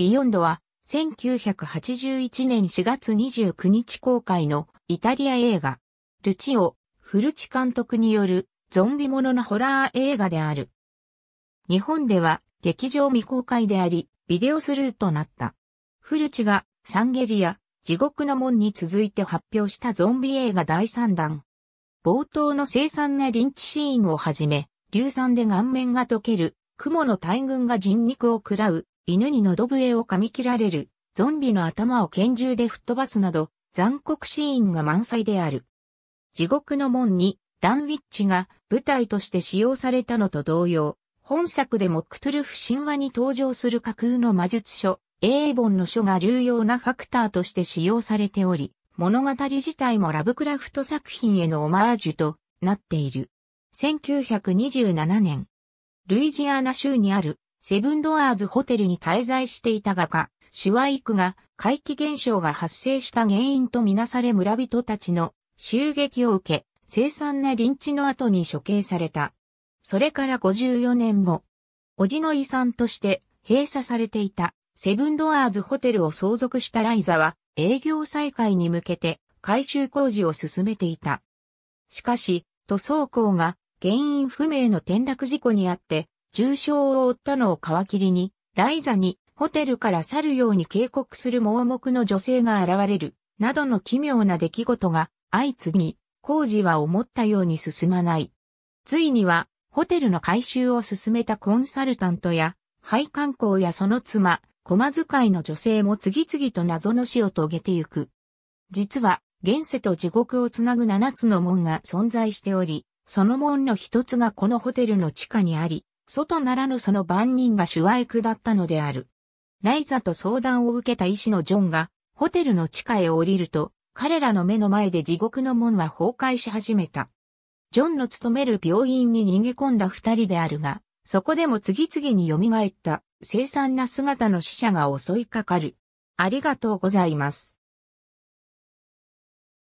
ビヨンドは1981年4月29日公開のイタリア映画、ルチオ・フルチ監督によるゾンビもののホラー映画である。日本では劇場未公開であり、ビデオスルーとなった。フルチがサンゲリア、地獄の門に続いて発表したゾンビ映画第3弾。冒頭の凄惨なリンチシーンをはじめ、硫酸で顔面が溶ける、雲の大群が人肉を喰らう、犬に喉笛を噛み切られる、ゾンビの頭を拳銃で吹っ飛ばすなど、残酷シーンが満載である。地獄の門に、ダンウィッチが舞台として使用されたのと同様、本作でもクトゥルフ神話に登場する架空の魔術書、エーボンの書が重要なファクターとして使用されており、物語自体もラブクラフト作品へのオマージュとなっている。1927年、ルイジアナ州にあるセブンドアーズホテルに滞在していた画家、シュワイクが怪奇現象が発生した原因とみなされ村人たちの襲撃を受け、凄惨な臨地の後に処刑された。それから54年後、叔父の遺産として閉鎖されていたセブンドアーズホテルを相続したライザは営業再開に向けて改修工事を進めていた。しかし、塗装工が原因不明の転落事故にあって重傷を負ったのを皮切りに、ライザにホテルから去るように警告する盲目の女性が現れる、などの奇妙な出来事が相次ぎ、工事は思ったように進まない。ついには、ホテルの改修を進めたコンサルタントや、廃管工やその妻、駒使いの女性も次々と謎の死を遂げてゆく。実は、現世と地獄をつなぐ七つの門が存在しており、その門の一つがこのホテルの地下にあり、外ならぬその万人が手話へ下ったのである。ライザと相談を受けた医師のジョンが、ホテルの地下へ降りると、彼らの目の前で地獄の門は崩壊し始めた。ジョンの勤める病院に逃げ込んだ二人であるが、そこでも次々に蘇った、凄惨な姿の死者が襲いかかる。ありがとうございます。